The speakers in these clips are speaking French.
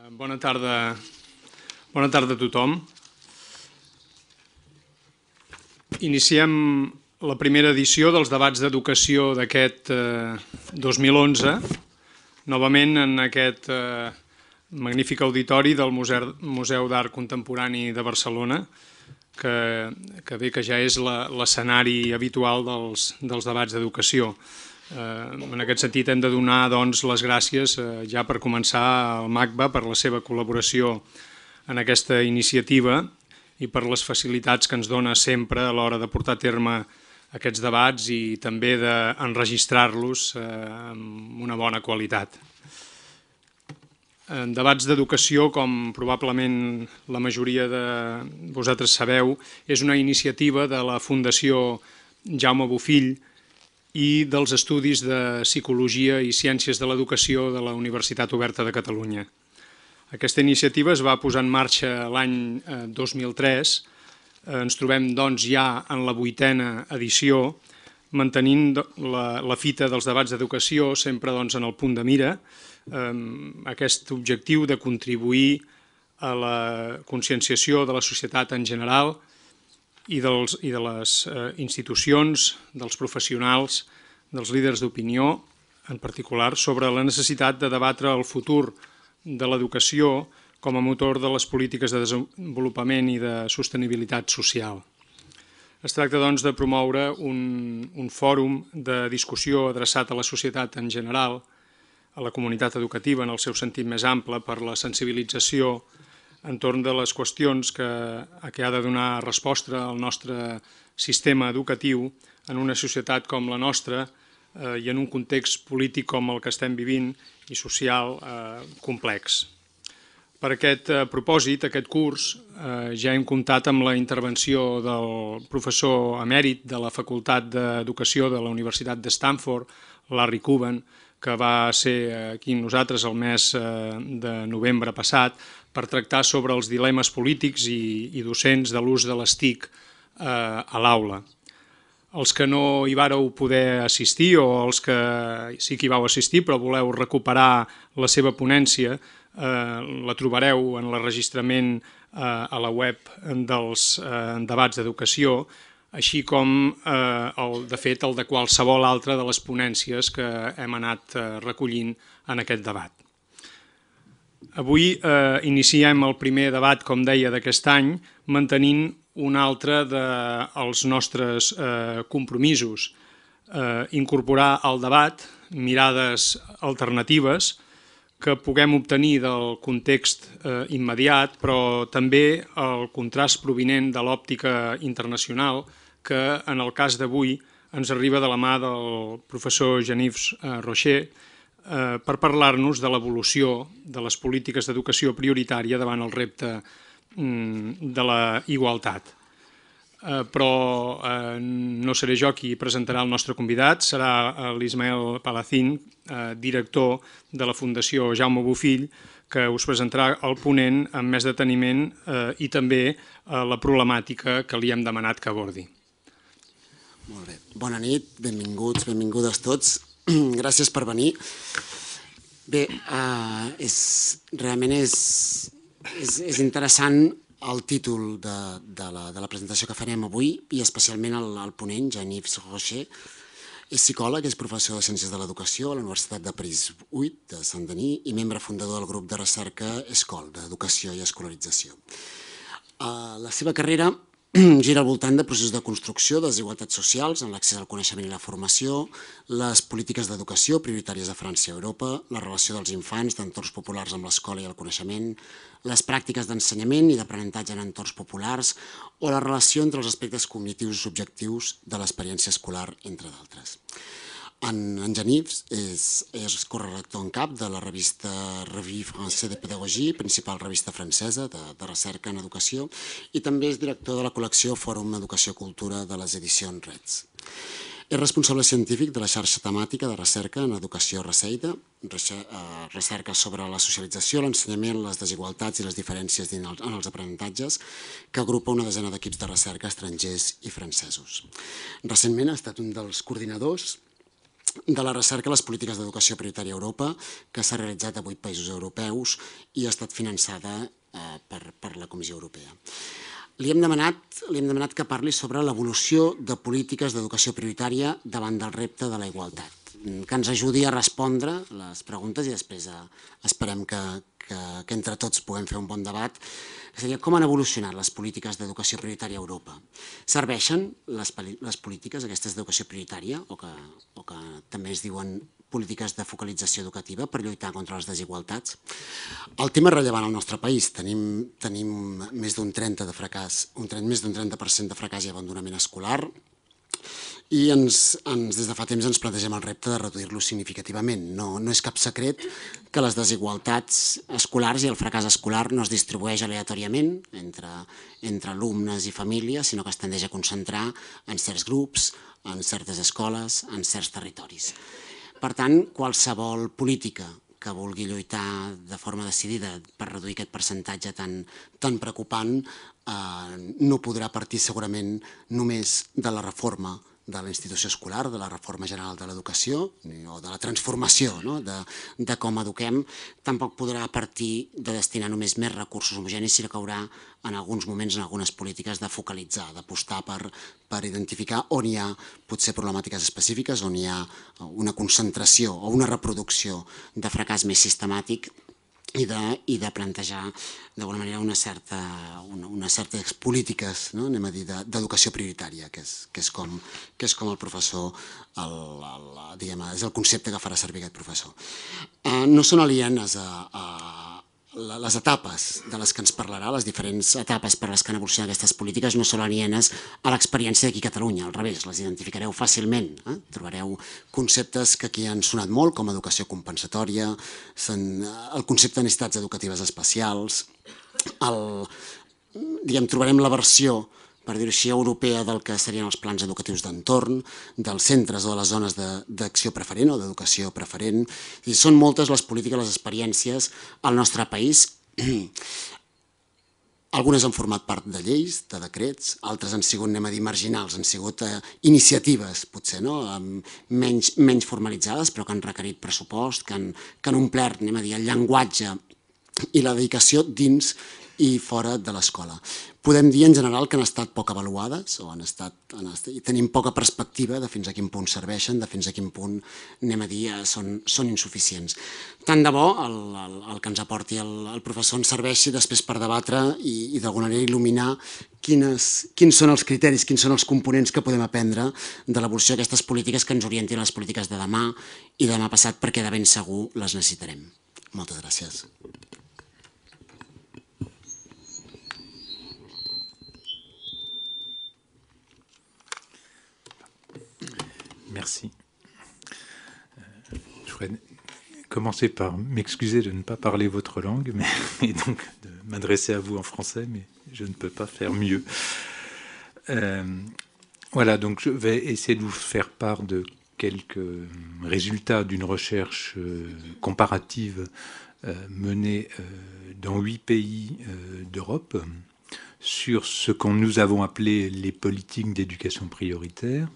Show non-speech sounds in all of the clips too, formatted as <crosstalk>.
Eh, bona tarda, bona tarda a tothom. Iniciem la primera edició dels debats d'educació d'aquest 2011, eh, novament en aquest eh, magnífic auditori del Museu, d'Art Contemporani de Barcelona, que, que bé que ja és l'escenari habitual dels, dels debats d'educació. Gràcies. Eh, en aquest sentit hem de donar doncs, les gràcies eh, ja per començar al MACBA per la seva col·laboració en aquesta iniciativa i per les facilitats que ens dona sempre a l'hora de portar a terme aquests debats i també d'enregistrar-los eh, amb una bona qualitat. En debats d'educació, com probablement la majoria de vosaltres sabeu, és una iniciativa de la Fundació Jaume Bofill, i dels Estudis de Psicologia i Ciències de l'Educació de la Universitat Oberta de Catalunya. Aquesta iniciativa es va posar en marxa l'any 2003. Eh, Ens trobem doncs, ja en la vuitena edició, mantenint la, la fita dels debats d'educació sempre doncs, en el punt de mira, eh, aquest objectiu de contribuir a la conscienciació de la societat en general, i, dels, i de les eh, institucions, dels professionals, dels líders d'opinió, en particular, sobre la necessitat de debatre el futur de l'educació com a motor de les polítiques de desenvolupament i de sostenibilitat social. Es tracta doncs, de promoure un, un fòrum de discussió adreçat a la societat en general, a la comunitat educativa en el seu sentit més ample per la sensibilització, entorn de les qüestions que, a què ha de donar resposta el nostre sistema educatiu en una societat com la nostra eh, i en un context polític com el que estem vivint i social eh, complex. Per aquest eh, propòsit, aquest curs, eh, ja hem comptat amb la intervenció del professor emèrit de la Facultat d'Educació de la Universitat de Stanford, Larry Cuban, que va ser aquí nosaltres el mes eh, de novembre passat, per tractar sobre els dilemes polítics i, i docents de l'ús de les TIC eh, a l'aula. Els que no hi vareu poder assistir o els que sí que hi vau assistir però voleu recuperar la seva ponència, eh, la trobareu en l'enregistrament eh, a la web dels eh, debats d'educació, així com, eh, el, de fet, el de qualsevol altra de les ponències que hem anat eh, recollint en aquest debat. Avui eh, iniciem el primer debat, com deia, d'aquest any, mantenint un altre dels nostres eh, compromisos, eh, incorporar al debat mirades alternatives que puguem obtenir del context eh, immediat, però també el contrast provinent de l'òptica internacional que en el cas d'avui ens arriba de la mà del professor Genís eh, Rocher, eh, per parlar-nos de l'evolució de les polítiques d'educació prioritària davant el repte mm, de la igualtat. Eh, però eh, no seré jo qui presentarà el nostre convidat, serà eh, l'Ismael Palacín, eh, director de la Fundació Jaume Bofill, que us presentarà el ponent amb més deteniment eh, i també eh, la problemàtica que li hem demanat que abordi. Molt bé. Bona nit, benvinguts, benvingudes tots. <clears throat> gràcies per venir. Bé, uh, és, realment és, és, és interessant el títol de, de, la, de la presentació que farem avui i especialment el, el ponent, Jean-Yves Rocher, és psicòleg, és professor de Ciències de l'Educació a la Universitat de París 8 de Sant Denis i membre fundador del grup de recerca ESCOL, d'Educació i Escolarització. Uh, la seva carrera <clears throat> gira al voltant de processos de construcció, desigualtats socials en l'accés al coneixement i la formació, les polítiques d'educació prioritàries de França i Europa, la relació dels infants d'entorns populars amb l'escola i el coneixement, les pràctiques d'ensenyament i d'aprenentatge en entorns populars o la relació entre els aspectes cognitius i subjectius de l'experiència escolar, entre d'altres. En, en Genís és, és corrector en cap de la revista Revue Française de Pédagogie, principal revista francesa de, de recerca en educació, i també és director de la col·lecció Fòrum Educació Cultura de les edicions Reds. És responsable científic de la xarxa temàtica de recerca en educació Receita, eh, recerca sobre la socialització, l'ensenyament, les desigualtats i les diferències en els aprenentatges, que agrupa una desena d'equips de recerca estrangers i francesos. Recentment ha estat un dels coordinadors de la recerca a les polítiques d'educació prioritària a Europa, que s'ha realitzat a vuit països europeus i ha estat finançada eh, per, per la Comissió Europea. Li hem demanat, li hem demanat que parli sobre l'evolució de polítiques d'educació prioritària davant del repte de la igualtat, que ens ajudi a respondre les preguntes i després a, eh, esperem que, que, que entre tots puguem fer un bon debat, seria com han evolucionat les polítiques d'educació prioritària a Europa. Serveixen les, les polítiques, aquestes d'educació prioritària, o que, o que també es diuen polítiques de focalització educativa per lluitar contra les desigualtats. El tema és rellevant al nostre país. Tenim, tenim més d'un 30 de fracàs, un, més d'un 30% de fracàs i abandonament escolar, i ens, ens, des de fa temps ens plantegem el repte de reduir-lo significativament. No, no és cap secret que les desigualtats escolars i el fracàs escolar no es distribueix aleatòriament entre, entre alumnes i famílies, sinó que es tendeix a concentrar en certs grups, en certes escoles, en certs territoris. Per tant, qualsevol política que vulgui lluitar de forma decidida per reduir aquest percentatge tan, tan preocupant Eh, no podrà partir segurament només de la reforma de la institució escolar, de la reforma general de l'educació o de la transformació no? de, de com eduquem, tampoc podrà partir de destinar només més recursos homogènics, sinó que haurà en alguns moments, en algunes polítiques, de focalitzar, d'apostar per, per identificar on hi ha potser problemàtiques específiques, on hi ha una concentració o una reproducció de fracàs més sistemàtic i de, i de plantejar d'alguna manera una certa, una, certa certes polítiques, no? anem a dir, d'educació de, prioritària, que és, que, és com, que és com el professor, el, el, diguem, és el concepte que farà servir aquest professor. Eh, no són alienes a, a, les etapes de les que ens parlarà, les diferents etapes per les que han evolucionat aquestes polítiques no són alienes a l'experiència d'aquí a Catalunya, al revés, les identificareu fàcilment. Eh? Trobareu conceptes que aquí han sonat molt, com educació compensatòria, eh, el concepte de necessitats educatives especials, el, diguem, trobarem la versió per dir-ho així, europea del que serien els plans educatius d'entorn, dels centres o de les zones d'acció preferent o d'educació preferent. I són moltes les polítiques, les experiències al nostre país. <clears throat> Algunes han format part de lleis, de decrets, altres han sigut, anem a dir, marginals, han sigut eh, iniciatives, potser, no? menys, menys formalitzades, però que han requerit pressupost, que han, que han omplert, anem a dir, el llenguatge i la dedicació dins i fora de l'escola. Podem dir en general que han estat poc avaluades o han estat, han estat, i tenim poca perspectiva de fins a quin punt serveixen, de fins a quin punt, anem a dir, eh, són, són insuficients. Tant de bo el, el, el que ens aporti el, el professor ens serveixi després per debatre i, i d'alguna manera il·luminar quines, quins són els criteris, quins són els components que podem aprendre de l'evolució d'aquestes polítiques que ens orientin a les polítiques de demà i demà passat perquè de ben segur les necessitarem. Moltes gràcies. Merci. Euh, je voudrais commencer par m'excuser de ne pas parler votre langue, <laughs> et donc de m'adresser à vous en français, mais je ne peux pas faire mieux. Euh, voilà, donc je vais essayer de vous faire part de quelques résultats d'une recherche euh, comparative menée dans huit pays d'Europe sur ce qu'on nous avons appelé les politiques d'éducation prioritaire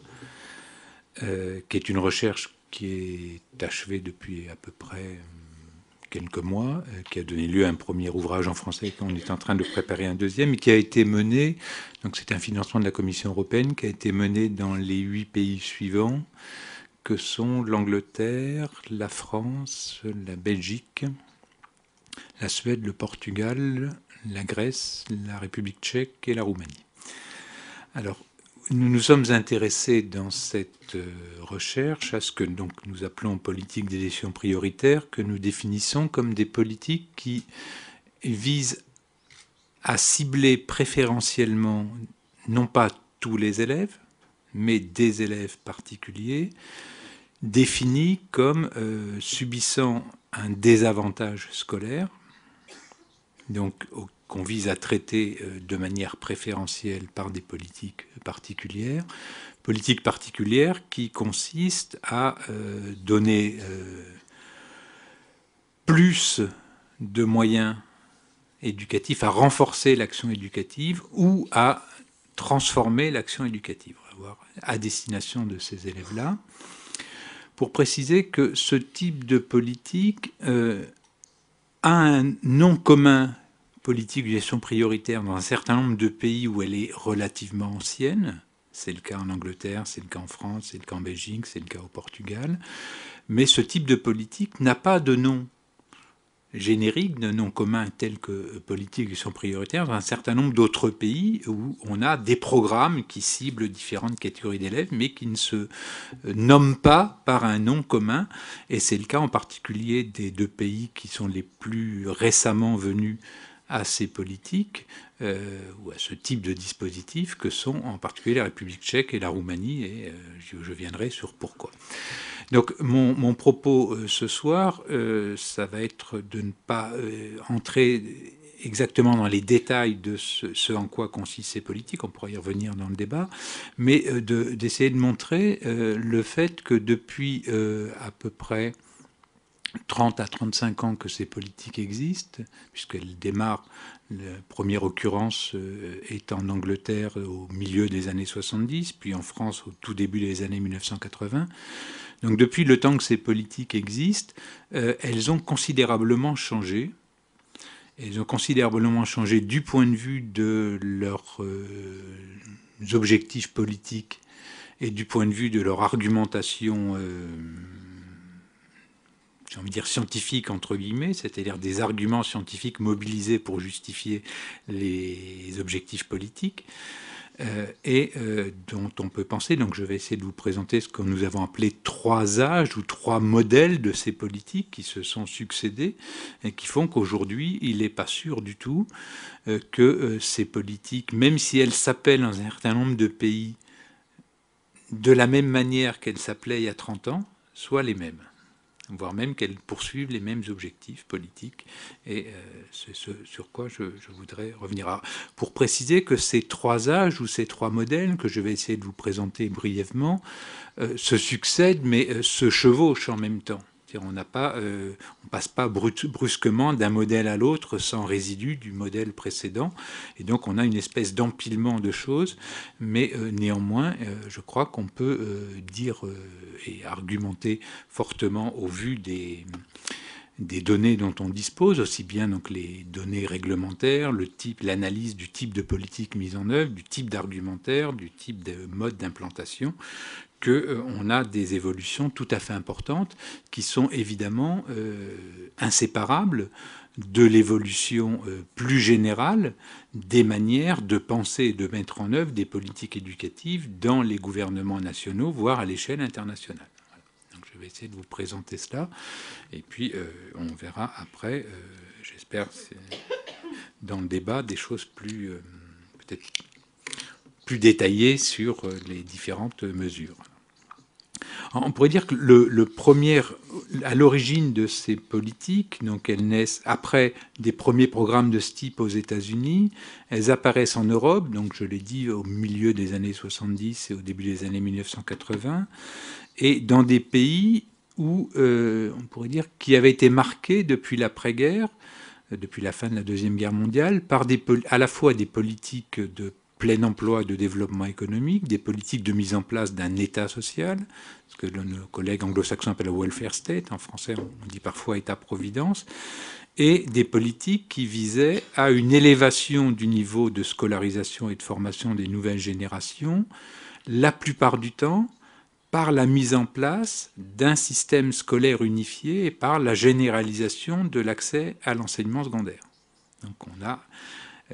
euh, qui est une recherche qui est achevée depuis à peu près hum, quelques mois, euh, qui a donné lieu à un premier ouvrage en français et qu'on est en train de préparer un deuxième, et qui a été mené, donc c'est un financement de la Commission européenne, qui a été mené dans les huit pays suivants, que sont l'Angleterre, la France, la Belgique, la Suède, le Portugal, la Grèce, la République tchèque et la Roumanie. Alors, nous nous sommes intéressés dans cette euh, recherche à ce que nous appelons politique d'élection prioritaire, que nous définissons comme des politiques qui visent à cibler préférentiellement non pas tous les élèves, mais des élèves particuliers, définis comme euh, subissant un désavantage scolaire, donc qu'on vise à traiter euh, de manière préférentielle par des politiques particulières, politiques particulières qui consistent à euh, donner euh, plus de moyens éducatifs, à renforcer l'action éducative ou à transformer l'action éducative à destination de ces élèves-là, pour préciser que ce type de politique a un nom commun politique de gestion prioritaire dans un certain nombre de pays où elle est relativement ancienne. C'est le cas en Angleterre, c'est le cas en France, c'est le cas en Belgique, c'est le cas au Portugal. Mais ce type de politique n'a pas de nom génériques de noms communs tels que politiques sont prioritaires dans un certain nombre d'autres pays où on a des programmes qui ciblent différentes catégories d'élèves mais qui ne se euh, nomment pas par un nom commun. Et c'est le cas en particulier des deux pays qui sont les plus récemment venus à ces politiques, euh, ou à ce type de dispositif que sont en particulier la République tchèque et la Roumanie, et euh, je, viendrai sur pourquoi. Donc mon, mon propos euh, ce soir, ça va être de ne pas entrer exactement dans les détails de ce, en quoi consistent ces politiques, on pourra y revenir dans le débat, mais d'essayer de, de, montrer le fait que depuis à peu près 30 à 35 ans que ces politiques existent, puisqu'elles démarrent la première occurrence euh, est en Angleterre au milieu des années 70, puis en France au tout début des années 1980. Donc depuis le temps que ces politiques existent, euh, elles ont considérablement changé. Elles ont considérablement changé du point de vue de leurs euh, objectifs politiques et du point de vue de leur argumentation on va dire scientifiques entre guillemets, c'est-à-dire des arguments scientifiques mobilisés pour justifier les objectifs politiques. Euh, et euh, dont on peut penser. Donc je vais essayer de vous présenter ce que nous avons appelé trois âges ou trois modèles de ces politiques qui se sont succédés et qui font qu'aujourd'hui, il n'est pas sûr du tout euh, que ces politiques, même si elles s'appellent dans un certain nombre de pays de la même manière qu'elles s'appelaient il y a 30 ans, soient les mêmes voire même qu'elles poursuivent les mêmes objectifs politiques. Et euh, c'est ce sur quoi je, voudrais revenir. pour préciser que ces trois âges ou ces trois modèles que je vais essayer de vous présenter brièvement euh, se succèdent, mais euh, se chevauchent en même temps. On n'a pas, euh, on passe pas brusquement d'un modèle à l'autre sans résidu du modèle précédent, et donc on a une espèce d'empilement de choses, mais euh, néanmoins, euh, je crois qu'on peut dire et argumenter fortement au vu des des données dont on dispose, aussi bien donc les données réglementaires, le type, l'analyse du type de politique mise en œuvre, du type d'argumentaire, du type de mode d'implantation, qu'on euh, a des évolutions tout à fait importantes qui sont évidemment euh, inséparables de l'évolution euh, plus générale des manières de penser et de mettre en œuvre des politiques éducatives dans les gouvernements nationaux, voire à l'échelle internationale. Donc je vais essayer de vous présenter cela, et puis on verra après, j'espère, dans le débat, des choses plus peut-être plus détaillées sur les différentes mesures. On pourrait dire que le, premier, à l'origine de ces politiques, donc elles naissent après des premiers programmes de ce type aux États-Unis, elles apparaissent en Europe, donc je l'ai dit au milieu des années 70 et au début des années 1980, et dans des pays où euh, on pourrait dire qui avaient été marqués depuis l'après-guerre, euh, depuis la fin de la deuxième guerre mondiale, par des, à la fois des politiques de plein emploi et de développement économique, des politiques de mise en place d'un État social, ce que nos collègues anglo-saxons appellent welfare state, en français on dit parfois État-providence, et des politiques qui visaient à une élévation du niveau de scolarisation et de formation des nouvelles générations, la plupart du temps par la mise en place d'un système scolaire unifié et par la généralisation de l'accès à l'enseignement secondaire. Donc on a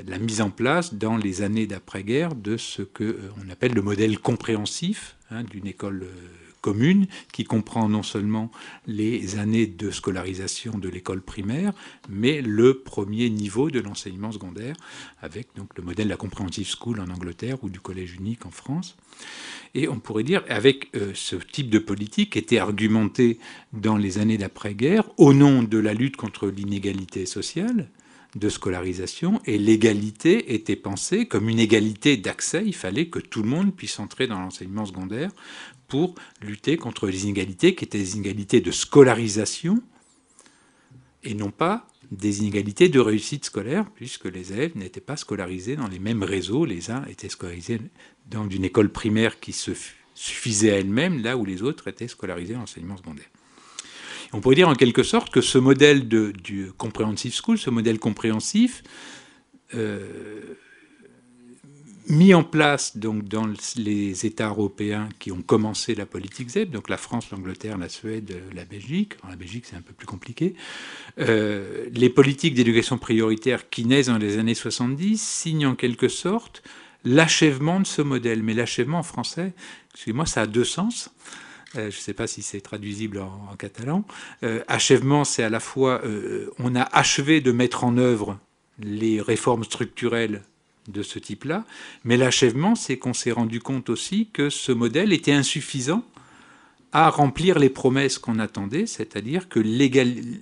la mise en place dans les années d'après-guerre de ce qu'on euh, appelle le modèle compréhensif hein, d'une école euh, commune qui comprend non seulement les années de scolarisation de l'école primaire, mais le premier niveau de l'enseignement secondaire, avec donc le modèle de la Comprehensive School en Angleterre ou du Collège unique en France. Et on pourrait dire, avec euh, ce type de politique était argumenté dans les années d'après-guerre, au nom de la lutte contre l'inégalité sociale, de scolarisation et l'égalité était pensée comme une égalité d'accès. Il fallait que tout le monde puisse entrer dans l'enseignement secondaire pour lutter contre les inégalités qui étaient des inégalités de scolarisation et non pas des inégalités de réussite scolaire, puisque les élèves n'étaient pas scolarisés dans les mêmes réseaux. Les uns étaient scolarisés dans une école primaire qui se suffisait à elle-même, là où les autres étaient scolarisés en enseignement secondaire. On pourrait dire en quelque sorte que ce modèle du comprehensive school, ce modèle compréhensif, euh, mis en place donc dans les États européens qui ont commencé la politique ZEP, donc la France, l'Angleterre, la Suède, la Belgique. En la Belgique, c'est un peu plus compliqué. Euh, les politiques d'éducation prioritaire qui naissent dans les années 70 signent en quelque sorte l'achèvement de ce modèle. Mais l'achèvement en français, excusez-moi, ça a deux sens. Euh, je ne sais pas si c'est traduisible en, catalan. Euh, achèvement, c'est à la fois, euh, on a achevé de mettre en œuvre les réformes structurelles de ce type-là, mais l'achèvement, c'est qu'on s'est rendu compte aussi que ce modèle était insuffisant à remplir les promesses qu'on attendait, c'est-à-dire que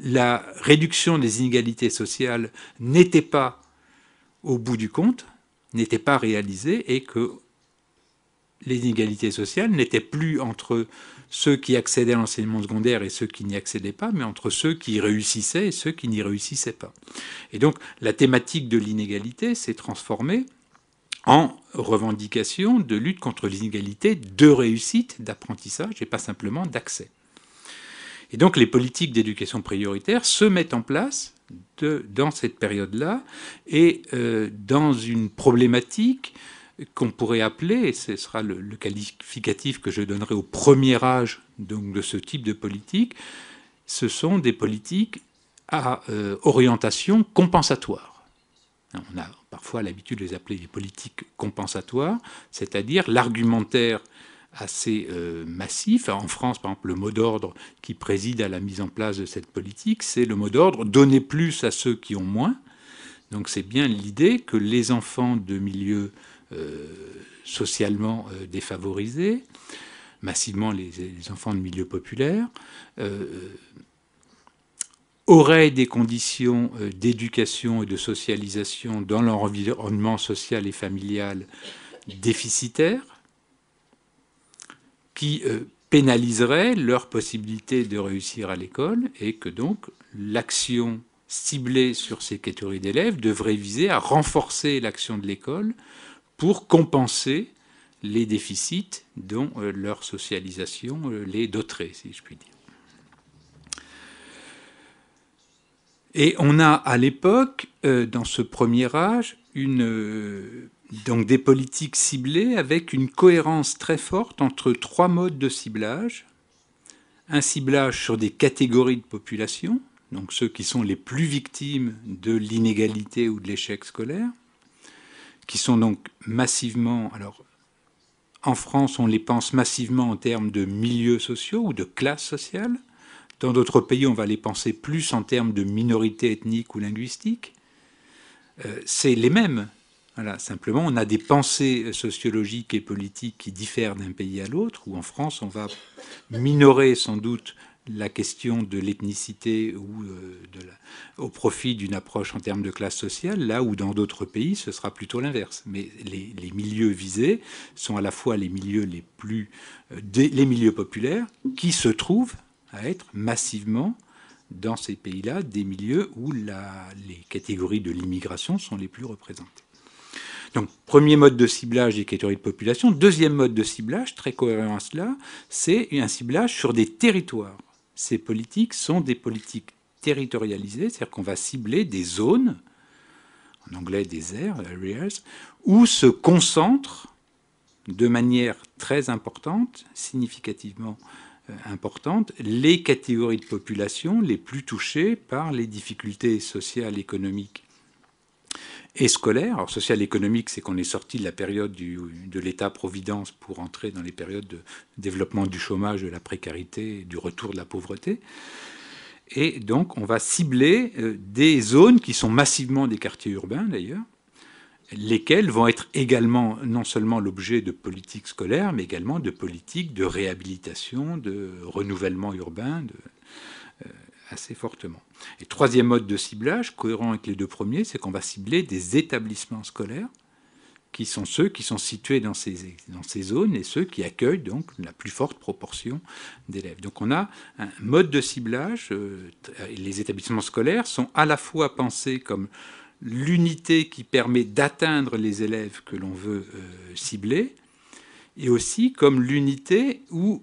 la réduction des inégalités sociales n'était pas au bout du compte, n'était pas réalisée et que les inégalités sociales n'étaient plus entre ceux qui accédaient à l'enseignement secondaire et ceux qui n'y accédaient pas, mais entre ceux qui réussissaient et ceux qui n'y réussissaient pas. Et donc la thématique de l'inégalité s'est transformée en revendication de lutte contre l'inégalité de réussite, d'apprentissage et pas simplement d'accès. Et donc les politiques d'éducation prioritaire se mettent en place dans cette période-là et euh, dans une problématique qu'on pourrait appeler, et ce sera le, qualificatif que je donnerai au premier âge donc, de ce type de politique, ce sont des politiques à euh, orientation compensatoire. Hein, on a parfois l'habitude de les appeler des politiques compensatoires, c'est-à-dire l'argumentaire assez euh, massif. En France, par exemple, le mot d'ordre qui préside à la mise en place de cette politique, c'est le mot d'ordre « donner plus à ceux qui ont moins ». Donc c'est bien l'idée que les enfants de milieux euh, socialement euh, défavorisés, massivement les, enfants de milieux populaires, euh, auraient des conditions d'éducation et de socialisation dans leur environnement social et familial déficitaire qui pénaliserait leur possibilité de réussir à l'école et que donc l'action ciblée sur ces catégories d'élèves devrait viser à renforcer l'action de l'école pour compenser les déficits dont euh, leur socialisation euh, les doterait, si je puis dire. Et on a à l'époque, euh, dans ce premier âge, une, donc des politiques ciblées avec une cohérence très forte entre trois modes de ciblage. Un ciblage sur des catégories de population, donc ceux qui sont les plus victimes de l'inégalité ou de l'échec scolaire qui sont donc massivement, alors en France on les pense massivement en termes de milieux sociaux ou de classes sociales, dans d'autres pays on va les penser plus en termes de minorités ethniques ou linguistiques, euh, c'est les mêmes. Voilà, simplement on a des pensées sociologiques et politiques qui diffèrent d'un pays à l'autre, où en France on va minorer sans doute la question de l'ethnicité ou euh, de au profit d'une approche en termes de classe sociale, là où dans d'autres pays, ce sera plutôt l'inverse. Mais les, milieux visés sont à la fois les milieux les plus euh, les milieux populaires qui se trouvent à être massivement dans ces pays-là des milieux où les catégories de l'immigration sont les plus représentées. Donc, premier mode de ciblage des catégories de population. Deuxième mode de ciblage, très cohérent à cela, c'est un ciblage sur des territoires ces politiques sont des politiques territorialisées, c'est-à-dire qu'on va cibler des zones, en anglais des areas, où se concentrent de manière très importante, significativement euh, importante, les catégories de population les plus touchées par les difficultés sociales, économiques et scolaire. Alors, social-économique, c'est qu'on est sorti de la période du, de l'État-providence pour entrer dans les périodes de développement du chômage, de la précarité, du retour de la pauvreté. Et donc, on va cibler euh, des zones qui sont massivement des quartiers urbains, d'ailleurs, lesquelles vont être également non seulement l'objet de politiques scolaires, mais également de politiques de réhabilitation, de renouvellement urbain, de, assez fortement. Et troisième mode de ciblage, cohérent avec les deux premiers, c'est qu'on va cibler des établissements scolaires, qui sont ceux qui sont situés dans ces, dans ces zones et ceux qui accueillent donc la plus forte proportion d'élèves. Donc on a un mode de ciblage, euh, les établissements scolaires sont à la fois pensés comme l'unité qui permet d'atteindre les élèves que l'on veut euh, cibler, et aussi comme l'unité où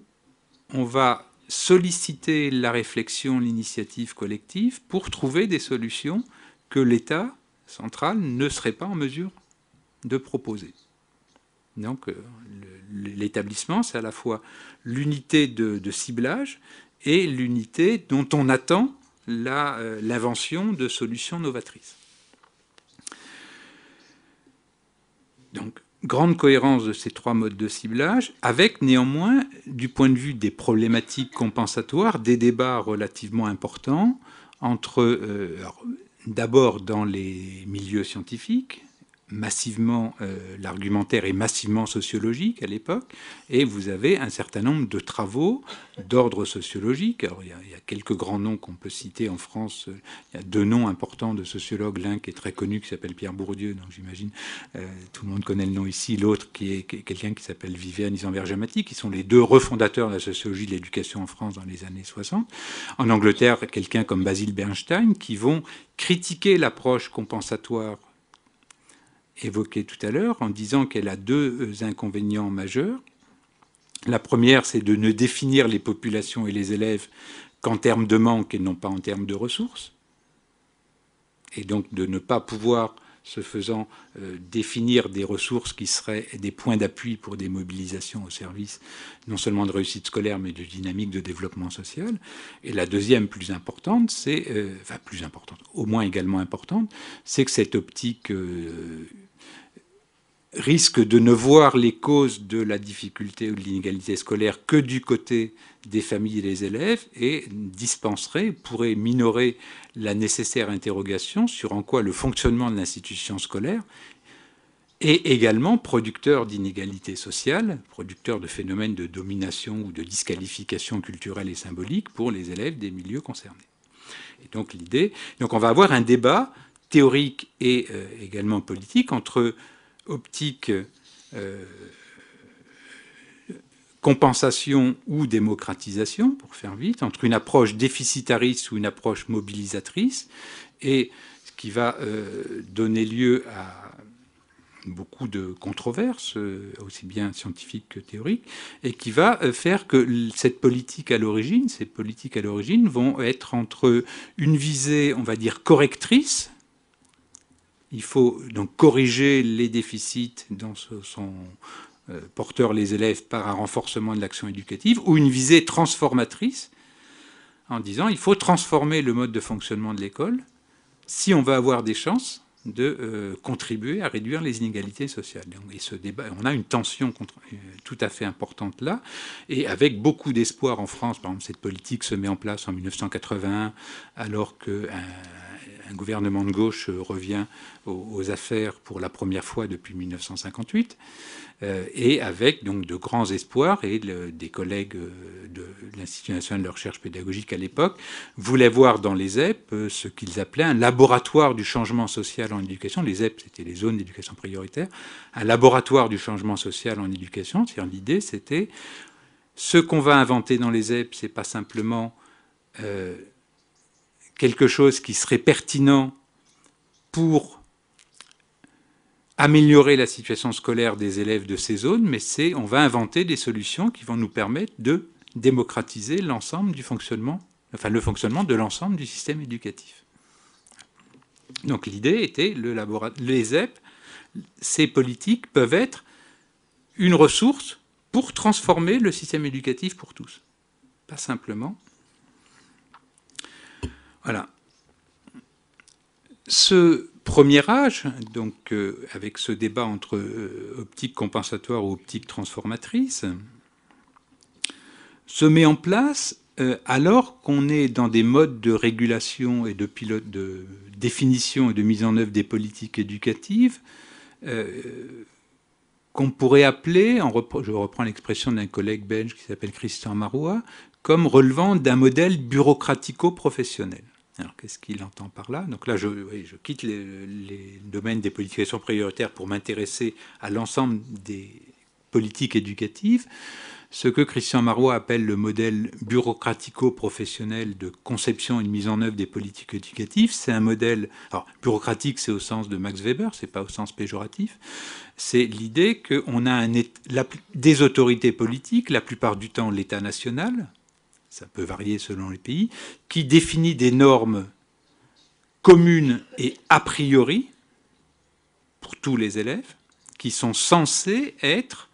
on va solliciter la réflexion, l'initiative collective pour trouver des solutions que l'État central ne serait pas en mesure de proposer. Donc euh, l'établissement, c'est à la fois l'unité de, ciblage et l'unité dont on attend euh, l'invention de solutions novatrices. Donc grande cohérence de ces trois modes de ciblage, avec néanmoins, du point de vue des problématiques compensatoires, des débats relativement importants entre, euh, d'abord dans les milieux scientifiques, massivement euh, l'argumentaire est massivement sociologique à l'époque, et vous avez un certain nombre de travaux d'ordre sociologique. Alors, il, y a, quelques grands noms qu'on peut citer en France. Il y a deux noms importants de sociologues, l'un qui est très connu, qui s'appelle Pierre Bourdieu, donc j'imagine euh, tout le monde connaît le nom ici, l'autre qui est, quelqu'un qui s'appelle Viviane isenberg qui sont les deux refondateurs de la sociologie de l'éducation en France dans les années 60. En Angleterre, quelqu'un comme Basil Bernstein, qui vont critiquer l'approche compensatoire évoquée tout à l'heure en disant qu'elle a deux euh, inconvénients majeurs. La première, c'est de ne définir les populations et les élèves qu'en termes de manque et non pas en termes de ressources, et donc de ne pas pouvoir se faisant euh, définir des ressources qui seraient des points d'appui pour des mobilisations au service non seulement de réussite scolaire, mais de dynamique de développement social. Et la deuxième plus importante, c'est, euh, enfin plus importante, au moins également importante, c'est que cette optique euh, risque de ne voir les causes de la difficulté ou de l'inégalité scolaire que du côté des familles et des élèves et dispenserait, pourrait minorer la nécessaire interrogation sur en quoi le fonctionnement de l'institution scolaire est également producteur d'inégalités sociales, producteur de phénomènes de domination ou de disqualification culturelle et symbolique pour les élèves des milieux concernés. Et donc l'idée, donc on va avoir un débat théorique et euh, également politique entre optique euh, compensation ou démocratisation, pour faire vite, entre une approche déficitariste ou une approche mobilisatrice, et ce qui va euh, donner lieu à beaucoup de controverses, euh, aussi bien scientifiques que théoriques, et qui va faire que cette politique à l'origine, ces politiques à l'origine vont être entre une visée, on va dire, correctrice, il faut donc corriger les déficits dont sont euh, porteurs les élèves par un renforcement de l'action éducative ou une visée transformatrice en disant il faut transformer le mode de fonctionnement de l'école si on va avoir des chances de euh, contribuer à réduire les inégalités sociales. Et ce débat, on a une tension euh, tout à fait importante là, et avec beaucoup d'espoir en France. Par exemple, cette politique se met en place en 1981, alors que un gouvernement de gauche euh, revient aux, affaires pour la première fois depuis 1958, euh, et avec donc de grands espoirs, et des collègues euh, de l'Institut national de recherche pédagogique à l'époque voulaient voir dans les ZEP ce qu'ils appelaient un laboratoire du changement social en éducation. Les ZEP, c'était les zones d'éducation prioritaire. Un laboratoire du changement social en éducation, c'est-à-dire l'idée, c'était ce qu'on va inventer dans les ZEP, c'est pas simplement quelque chose qui serait pertinent pour améliorer la situation scolaire des élèves de ces zones, mais c'est on va inventer des solutions qui vont nous permettre de démocratiser l'ensemble du fonctionnement, enfin le fonctionnement de l'ensemble du système éducatif. Donc l'idée était le les EP, ces politiques peuvent être une ressource pour transformer le système éducatif pour tous, pas simplement voilà. Ce premier âge, donc euh, avec ce débat entre euh, optique compensatoire ou optique transformatrice, se met en place euh, alors qu'on est dans des modes de régulation et de de définition et de mise en œuvre des politiques éducatives qu'on pourrait appeler, je reprends l'expression d'un collègue belge qui s'appelle Christian Maroua comme relevant d'un modèle bureaucratico-professionnel. Alors qu'est-ce qu'il entend par là Donc là, je, quitte les, domaines des politiques prioritaires pour m'intéresser à l'ensemble des politiques éducatives. Ce que Christian Marois appelle le modèle bureaucratico-professionnel de conception et de mise en œuvre des politiques éducatives, c'est un modèle, alors bureaucratique c'est au sens de Max Weber, c'est pas au sens péjoratif, c'est l'idée qu'on a des autorités politiques, la plupart du temps l'État national, ça peut varier selon les pays, qui définit des normes communes et a priori pour tous les élèves, qui sont censées être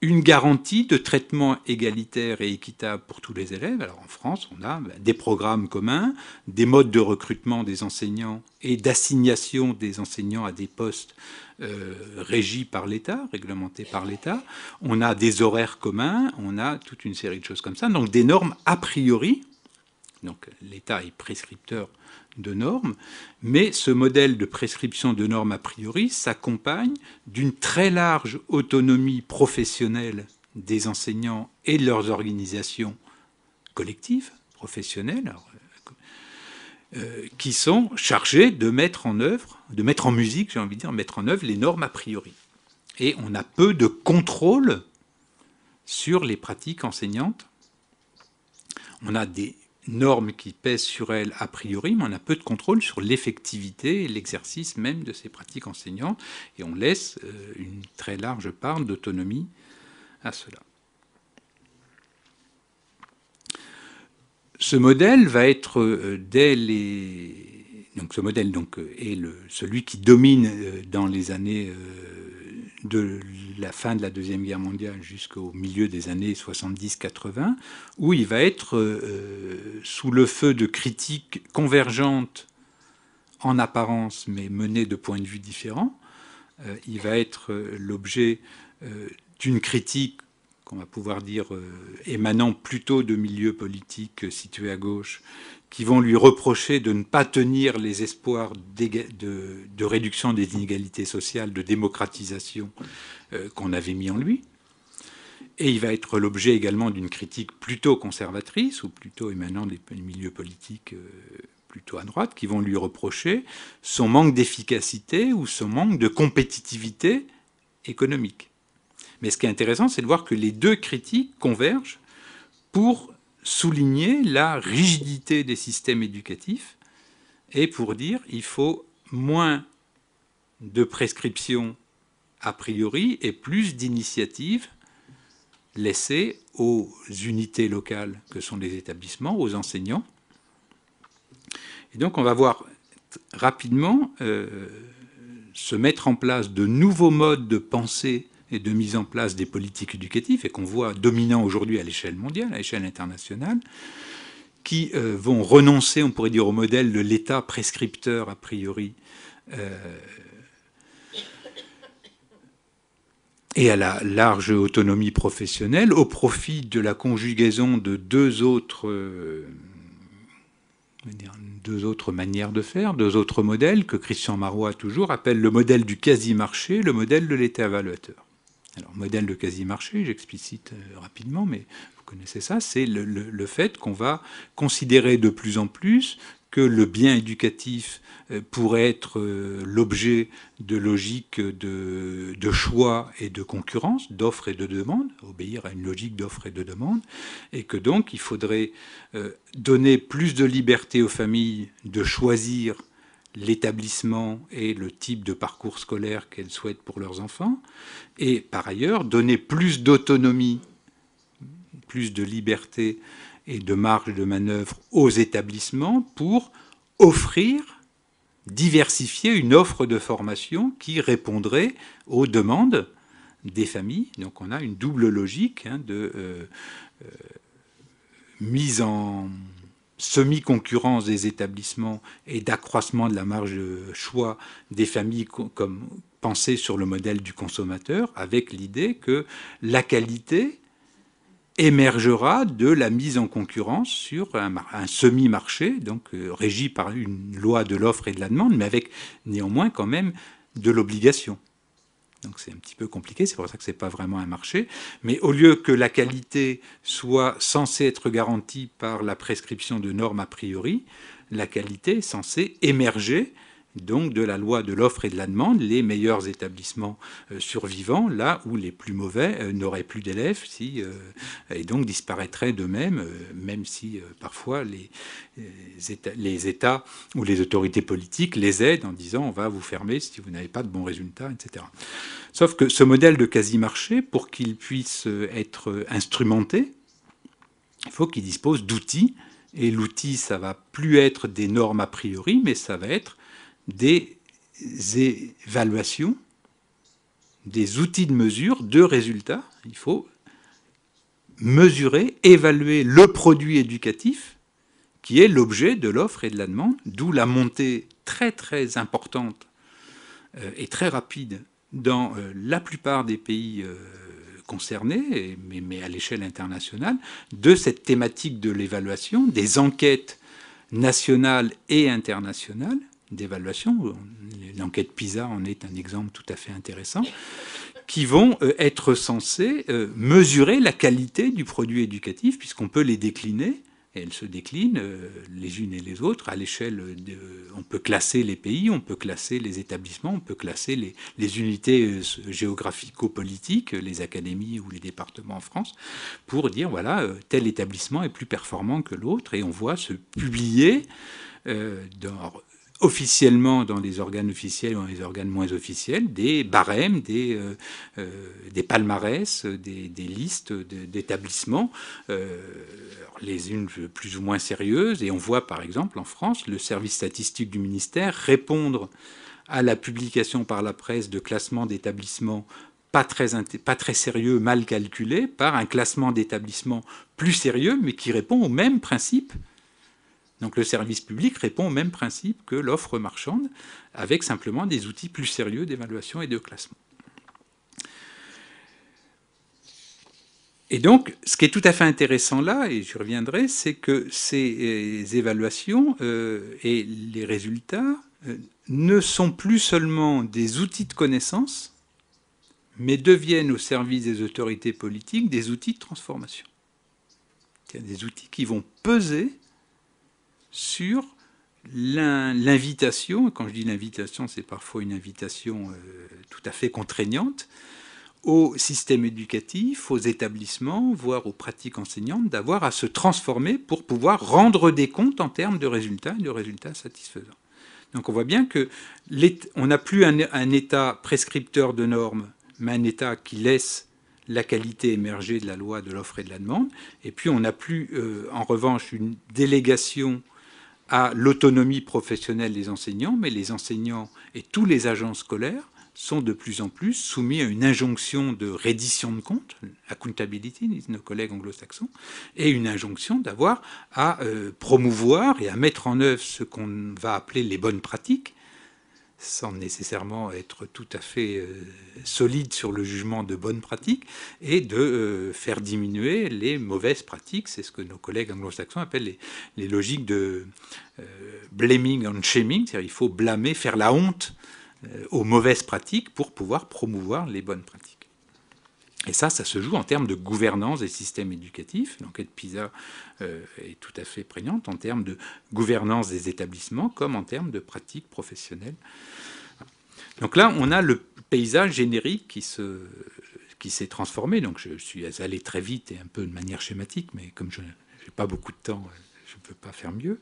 une garantie de traitement égalitaire et équitable pour tous les élèves. Alors en France, on a bah, des programmes communs, des modes de recrutement des enseignants et d'assignation des enseignants à des postes Régis euh, régie par l'État, réglementée par l'État. On a des horaires communs, on a toute une série de choses comme ça. Donc des normes a priori. Donc l'État est prescripteur de normes, mais ce modèle de prescription de normes a priori s'accompagne d'une très large autonomie professionnelle des enseignants et de leurs organisations collectives, professionnelles. Euh, qui sont chargés de mettre en œuvre, de mettre en musique, j'ai envie de dire, mettre en œuvre les normes a priori. Et on a peu de contrôle sur les pratiques enseignantes. On a des normes qui pèsent sur elles a priori, mais on a peu de contrôle sur l'effectivité et l'exercice même de ces pratiques enseignantes, et on laisse euh, une très large part d'autonomie à cela. Ce modèle va être euh, dès les donc ce modèle donc euh, est celui qui domine euh, dans les années de la fin de la Deuxième Guerre mondiale jusqu'au milieu des années 70-80, où il va être sous le feu de critiques convergentes en apparence, mais menées de points de vue différents. Il va être l'objet d'une critique qu'on va pouvoir dire euh, émanant plutôt de milieux politiques euh, situés à gauche, qui vont lui reprocher de ne pas tenir les espoirs de, réduction des inégalités sociales, de démocratisation euh, qu'on avait mis en lui. Et il va être l'objet également d'une critique plutôt conservatrice, ou plutôt émanant des milieux politiques plutôt à droite, qui vont lui reprocher son manque d'efficacité ou son manque de compétitivité économique. Mais ce qui est intéressant, c'est de voir que les deux critiques convergent pour souligner la rigidité des systèmes éducatifs et pour dire qu'il faut moins de prescriptions a priori et plus d'initiatives laissées aux unités locales que sont les établissements, aux enseignants. Et donc on va voir rapidement euh, se mettre en place de nouveaux modes de pensée et de mise en place des politiques éducatives, et qu'on voit dominant aujourd'hui à l'échelle mondiale, à l'échelle internationale, qui euh, vont renoncer, on pourrait dire, au modèle de l'État prescripteur, a priori, euh, et à la large autonomie professionnelle, au profit de la conjugaison de deux autres, euh, deux autres manières de faire, deux autres modèles que Christian Marois toujours appelle le modèle du quasi-marché, le modèle de l'État évaluateur. Alors, modèle de quasi-marché, j'explicite euh, rapidement, mais vous connaissez ça, c'est le, fait qu'on va considérer de plus en plus que le bien éducatif euh, pourrait être euh, l'objet de logiques de, de, choix et de concurrence, d'offres et de demandes, obéir à une logique d'offres et de demandes, et que donc il faudrait donner plus de liberté aux familles de choisir l'établissement et le type de parcours scolaire qu'elles souhaitent pour leurs enfants, et par ailleurs donner plus d'autonomie, plus de liberté et de marge de manœuvre aux établissements pour offrir, diversifier une offre de formation qui répondrait aux demandes des familles. Donc on a une double logique hein, de euh, euh, mise en semi-concurrence des établissements et d'accroissement de la marge de choix des familles comme pensée sur le modèle du consommateur, avec l'idée que la qualité émergera de la mise en concurrence sur un, semi-marché, donc euh, régi par une loi de l'offre et de la demande, mais avec néanmoins quand même de l'obligation. Donc c'est un petit peu compliqué, c'est pour ça que ce n'est pas vraiment un marché. Mais au lieu que la qualité soit censée être garantie par la prescription de normes a priori, la qualité est censée émerger donc de la loi de l'offre et de la demande, les meilleurs établissements euh, survivants, là où les plus mauvais euh, n'auraient plus d'élèves, euh, et donc disparaîtraient d'eux-mêmes, même si parfois les, états, les, États, ou les autorités politiques les aident en disant on va vous fermer si vous n'avez pas de bons résultats, etc. Sauf que ce modèle de quasi-marché, pour qu'il puisse être instrumenté, il faut qu'il dispose d'outils. Et l'outil, ça va plus être des normes a priori, mais ça va être des évaluations, des outils de mesure de résultats. Il faut mesurer, évaluer le produit éducatif qui est l'objet de l'offre et de la demande, d'où la montée très très importante euh, et très rapide dans euh, la plupart des pays euh, concernés, mais, à l'échelle internationale, de cette thématique de l'évaluation, des enquêtes nationales et internationales, d'évaluation, l'enquête PISA en est un exemple tout à fait intéressant, qui vont euh, être censés euh, mesurer la qualité du produit éducatif, puisqu'on peut les décliner et elles se déclinent euh, les unes et les autres à l'échelle de... On peut classer les pays, on peut classer les établissements, on peut classer les, unités géographico-politiques, les académies ou les départements en France, pour dire, voilà, tel établissement est plus performant que l'autre, et on voit se publier dans officiellement dans les organes officiels ou dans les organes moins officiels des barèmes, des, euh, euh, palmarès, des, listes d'établissements, euh, les unes plus ou moins sérieuses. Et on voit par exemple en France le service statistique du ministère répondre à la publication par la presse de classements d'établissements pas très, pas très, sérieux, mal calculés, par un classement d'établissements plus sérieux, mais qui répond au même principe donc le service public répond au même principe que l'offre marchande, avec simplement des outils plus sérieux d'évaluation et de classement. Et donc, ce qui est tout à fait intéressant là, et je reviendrai, c'est que ces euh, évaluations euh, et les résultats euh, ne sont plus seulement des outils de connaissance, mais deviennent au service des autorités politiques des outils de transformation. Des outils qui vont peser sur l'invitation, quand je dis l'invitation, c'est parfois une invitation euh, tout à fait contraignante, au système éducatif, aux établissements, voire aux pratiques enseignantes, d'avoir à se transformer pour pouvoir rendre des comptes en termes de résultats, de résultats satisfaisants. Donc on voit bien que on n'a plus un, État prescripteur de normes, mais un État qui laisse la qualité émerger de la loi de l'offre et de la demande. Et puis on n'a plus, euh, en revanche, une délégation à l'autonomie professionnelle des enseignants, mais les enseignants et tous les agents scolaires sont de plus en plus soumis à une injonction de reddition de comptes, accountability, disent nos collègues anglo-saxons, et une injonction d'avoir à euh, promouvoir et à mettre en œuvre ce qu'on va appeler les bonnes pratiques, sans nécessairement être tout à fait euh, solide sur le jugement de bonnes pratiques, et de euh, faire diminuer les mauvaises pratiques. C'est ce que nos collègues anglo-saxons appellent les, logiques de euh, blaming and shaming, c'est-à-dire il faut blâmer, faire la honte aux mauvaises pratiques pour pouvoir promouvoir les bonnes pratiques. Et ça, ça se joue en termes de gouvernance des systèmes éducatifs. L'enquête PISA euh, est tout à fait prégnante en termes de gouvernance des établissements comme en termes de pratiques professionnelles. Donc là, on a le paysage générique qui se qui s'est transformé. Donc je suis allé très vite et un peu de manière schématique, mais comme je n'ai pas beaucoup de temps, je ne peux pas faire mieux.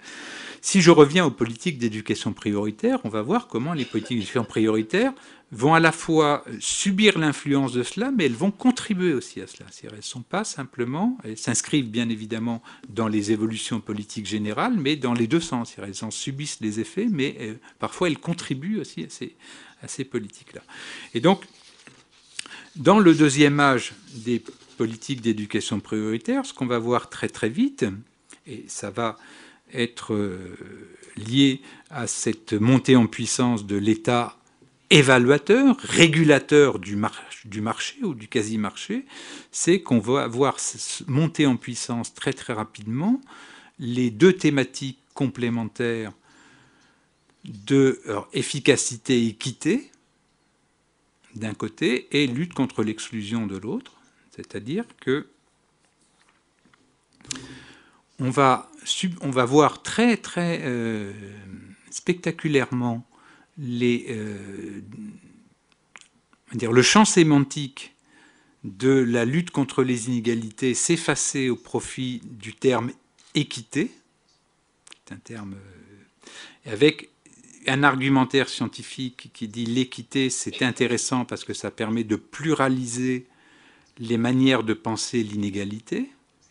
Si je reviens aux politiques d'éducation prioritaire, on va voir comment les politiques d'éducation prioritaire vont à la fois subir l'influence de cela, mais elles vont contribuer aussi à cela. cest elles ne sont pas simplement, elles s'inscrivent bien évidemment dans les évolutions politiques générales, mais dans les deux sens. Elles en subissent les effets, mais euh, parfois elles contribuent aussi à ces, politiques-là. Et donc, dans le deuxième âge des politiques d'éducation prioritaire, ce qu'on va voir très très vite, et ça va être euh, lié à cette montée en puissance de l'État évaluateur, régulateur du, marché ou du quasi-marché, c'est qu'on va voir monter en puissance très très rapidement les deux thématiques complémentaires de efficacité et équité d'un côté et lutte contre l'exclusion de l'autre, c'est-à-dire que on va, on va voir très très euh, spectaculairement les, euh, le champ sémantique de la lutte contre les inégalités s'effacer au profit du terme équité, c'est un terme euh, avec un argumentaire scientifique qui dit l'équité, c'est intéressant parce que ça permet de pluraliser les manières de penser l'inégalité,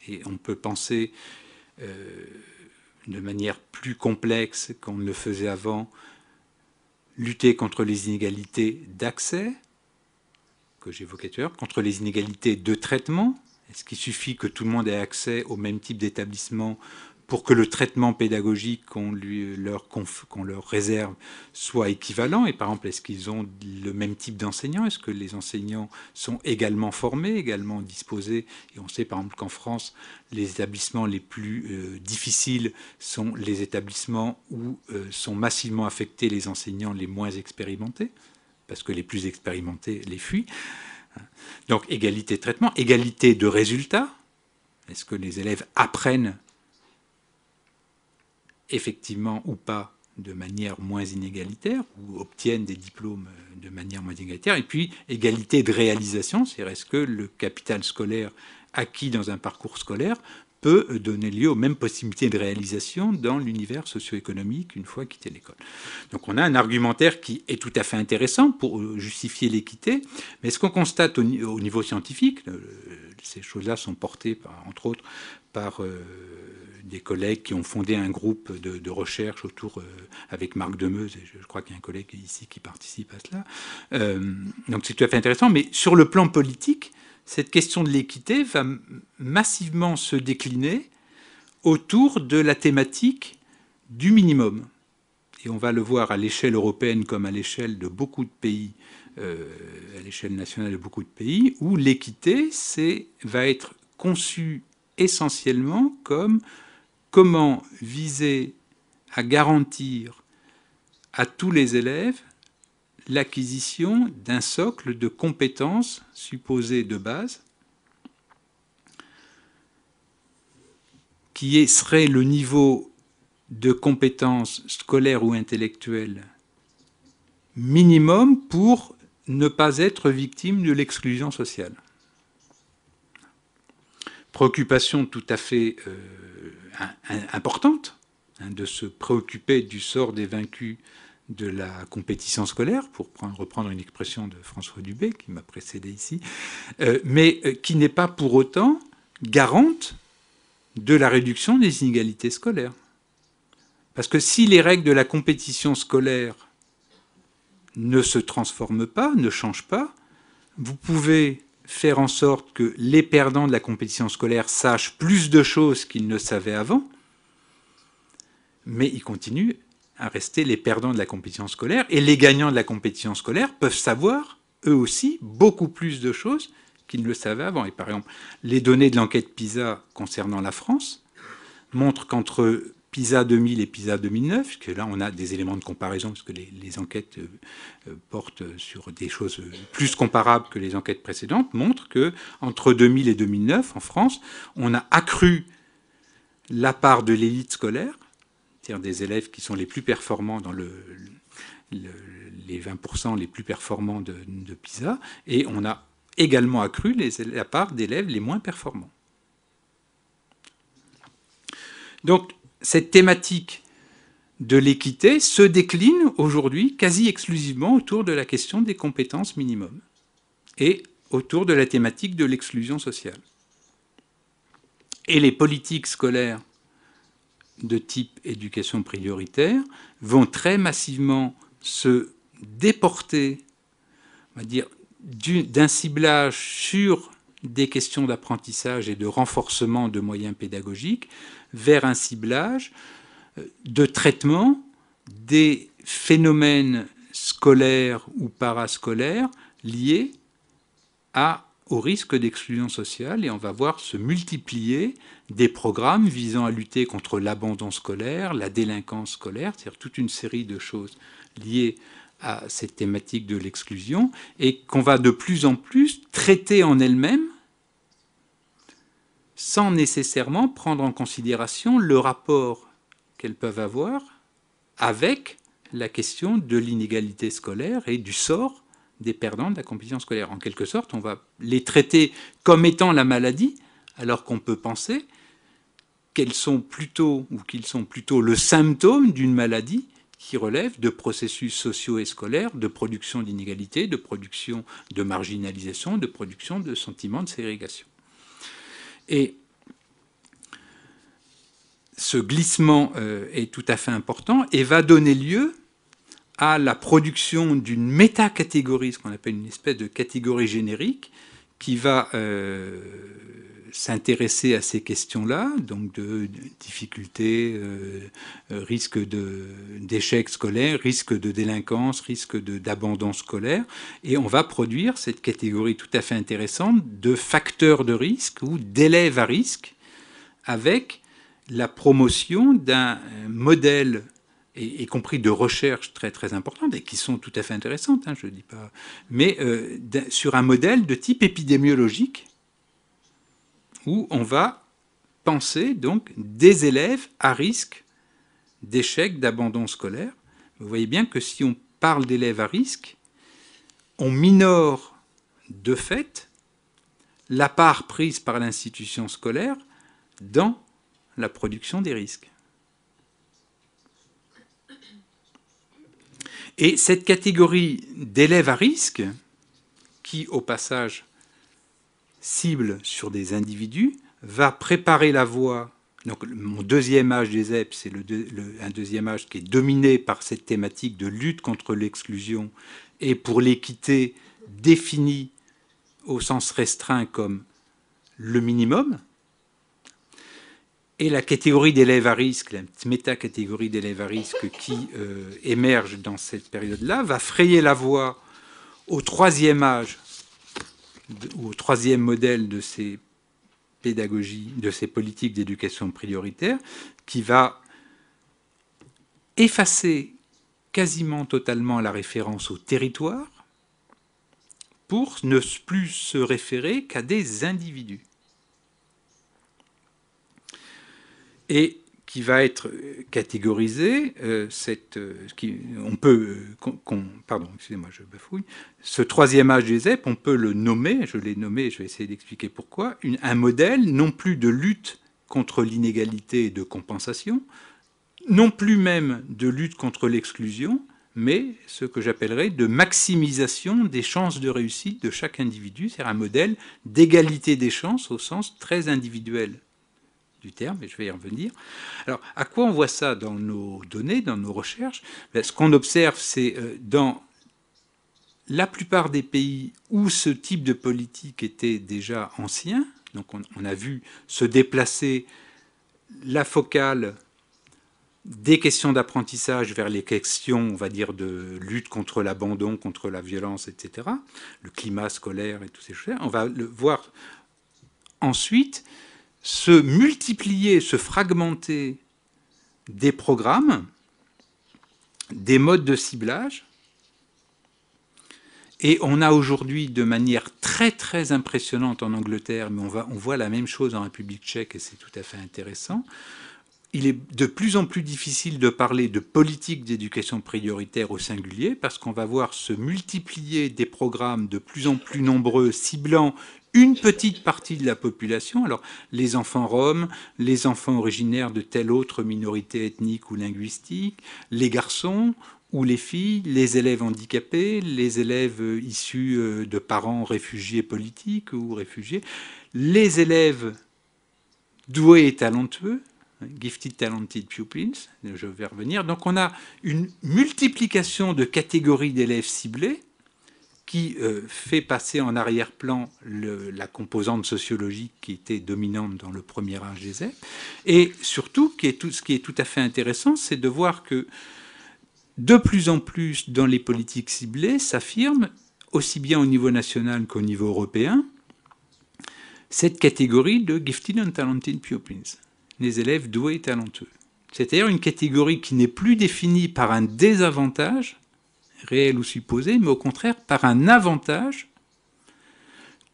et on peut penser euh, de manière plus complexe qu'on ne le faisait avant lutter contre les inégalités d'accès que j'évoquais tout à l'heure, contre les inégalités de traitement. Est-ce qu'il suffit que tout le monde ait accès au même type d'établissement pour que le traitement pédagogique qu'on leur, réserve soit équivalent Et par exemple, est-ce qu'ils ont le même type d'enseignants Est-ce que les enseignants sont également formés, également disposés Et on sait par exemple qu'en France, les établissements les plus euh, difficiles sont les établissements où euh, sont massivement affectés les enseignants les moins expérimentés, parce que les plus expérimentés les fuient. Donc égalité de traitement, égalité de résultats. Est-ce que les élèves apprennent effectivement ou pas de manière moins inégalitaire ou obtiennent des diplômes euh, de manière moins inégalitaire. Et puis, égalité de réalisation, c'est-à-dire est-ce que le capital scolaire acquis dans un parcours scolaire peut euh, donner lieu aux mêmes possibilités de réalisation dans l'univers socio-économique une fois quitté l'école. Donc on a un argumentaire qui est tout à fait intéressant pour euh, justifier l'équité, mais ce qu'on constate au, niveau scientifique, ces choses-là sont portées entre autres par des collègues qui ont fondé un groupe de, recherche autour euh, avec Marc Demeuse, et je, crois qu'il y a un collègue ici qui participe à cela. Euh, donc c'est tout à fait intéressant, mais sur le plan politique, cette question de l'équité va massivement se décliner autour de la thématique du minimum. Et on va le voir à l'échelle européenne comme à l'échelle de beaucoup de pays, euh, à l'échelle nationale de beaucoup de pays, où l'équité va être conçue essentiellement comme comment viser à garantir à tous les élèves l'acquisition d'un socle de compétences supposées de base, qui serait le niveau de compétences scolaires ou intellectuelles minimum pour ne pas être victime de l'exclusion sociale. Préoccupation tout à fait euh, importante hein, de se préoccuper du sort des vaincus de la compétition scolaire, pour reprendre une expression de François Dubé qui m'a précédé ici, euh, mais euh, qui n'est pas pour autant garante de la réduction des inégalités scolaires. Parce que si les règles de la compétition scolaire ne se transforment pas, ne changent pas, vous pouvez faire en sorte que les perdants de la compétition scolaire sachent plus de choses qu'ils ne savaient avant, mais ils continuent à rester les perdants de la compétition scolaire, et les gagnants de la compétition scolaire peuvent savoir, eux aussi, beaucoup plus de choses qu'ils ne le savaient avant. Et par exemple, les données de l'enquête PISA concernant la France montrent qu'entre PISA 2000 et PISA 2009, parce que là, on a des éléments de comparaison, parce que les, enquêtes euh, euh, portent sur des choses euh, plus comparables que les enquêtes précédentes, montrent que entre 2000 et 2009, en France, on a accru la part de l'élite scolaire, c'est-à-dire des élèves qui sont les plus performants dans le, les 20% les plus performants de, PISA, et on a également accru la part d'élèves les moins performants. Donc, cette thématique de l'équité se décline aujourd'hui quasi exclusivement autour de la question des compétences minimums et autour de la thématique de l'exclusion sociale. Et les politiques scolaires de type éducation prioritaire vont très massivement se déporter, dire, d'un ciblage sur des questions d'apprentissage et de renforcement de moyens pédagogiques vers un ciblage de traitement des phénomènes scolaires ou parascolaires liés au risque d'exclusion sociale et on va voir se multiplier des programmes visant à lutter contre l'abandon scolaire, la délinquance scolaire, c'est-à-dire toute une série de choses liées à cette thématique de l'exclusion et qu'on va de plus en plus traiter en elle-même sans nécessairement prendre en considération le rapport qu'elles peuvent avoir avec la question de l'inégalité scolaire et du sort des perdants de la compétition scolaire. En quelque sorte, on va les traiter comme étant la maladie, alors qu'on peut penser qu'elles sont plutôt ou qu'ils sont plutôt le symptôme d'une maladie qui relève de processus sociaux et scolaires, de production d'inégalités, de production de marginalisation, de production de sentiments de ségrégation. Et ce glissement euh, est tout à fait important et va donner lieu à la production d'une métacatégorie, ce qu'on appelle une espèce de catégorie générique, qui va euh, s'intéresser à ces questions-là, donc de, difficultés, risques euh, euh, risque d'échec scolaire, risque de délinquance, risque d'abandon scolaire, et on va produire cette catégorie tout à fait intéressante de facteurs de risque ou d'élèves à risque avec la promotion d'un modèle y compris de recherches très très importantes et qui sont tout à fait intéressantes, hein, je ne dis pas, mais euh, sur un modèle de type épidémiologique où on va penser donc des élèves à risque d'échec, d'abandon scolaire. Vous voyez bien que si on parle d'élèves à risque, on minore de fait la part prise par l'institution scolaire dans la production des risques. Et cette catégorie d'élèves à risque, qui au passage cible sur des individus va préparer la voie. Donc, mon deuxième âge des EPS c'est un deuxième âge qui est dominé par cette thématique de lutte contre l'exclusion et pour l'équité définie au sens restreint comme le minimum. Et la catégorie d'élèves à risque, la méta-catégorie d'élèves à risque qui euh, émerge dans cette période-là, va frayer la voie au troisième âge au troisième modèle de ces pédagogies, de ces politiques d'éducation prioritaire, qui va effacer quasiment totalement la référence au territoire pour ne plus se référer qu'à des individus. Et qui va être euh, catégorisé, euh, cette, euh, qui, peut, pardon, moi je bafouille, ce troisième âge des ZEP, on peut le nommer, je l'ai nommé, je vais essayer d'expliquer pourquoi, un modèle non plus de lutte contre l'inégalité et de compensation, non plus même de lutte contre l'exclusion, mais ce que j'appellerais de maximisation des chances de réussite de chaque individu, c'est-à-dire un modèle d'égalité des chances au sens très individuel du terme, et je vais y revenir. Alors, à quoi on voit ça dans nos données, dans nos recherches ben, Ce qu'on observe, c'est euh, dans la plupart des pays où ce type de politique était déjà ancien, donc on, a vu se déplacer la focale des questions d'apprentissage vers les questions, on va dire, de lutte contre l'abandon, contre la violence, etc., le climat scolaire et toutes ces choses, là on va le voir ensuite se multiplier, se fragmenter des programmes, des modes de ciblage. Et on a aujourd'hui de manière très très impressionnante en Angleterre, mais on, voit la même chose en République tchèque et c'est tout à fait intéressant, il est de plus en plus difficile de parler de politique d'éducation prioritaire au singulier parce qu'on va voir se multiplier des programmes de plus en plus nombreux ciblant une petite partie de la population, alors les enfants roms, les enfants originaires de telle autre minorité ethnique ou linguistique, les garçons ou les filles, les élèves handicapés, les élèves euh, issus euh, de parents réfugiés politiques ou réfugiés, les élèves doués et talentueux, Gifted Talented Pupils, je vais revenir. Donc on a une multiplication de catégories d'élèves ciblés, qui euh, fait passer en arrière-plan la composante sociologique qui était dominante dans le premier âge des Et surtout, qui est ce qui est tout à fait intéressant, c'est de voir que de plus en plus dans les politiques ciblées s'affirme, aussi bien au niveau national qu'au niveau européen, cette catégorie de gifted and talented pupils, les élèves doués et talentueux. C'est-à-dire une catégorie qui n'est plus définie par un désavantage, réel ou supposé, mais au contraire par un avantage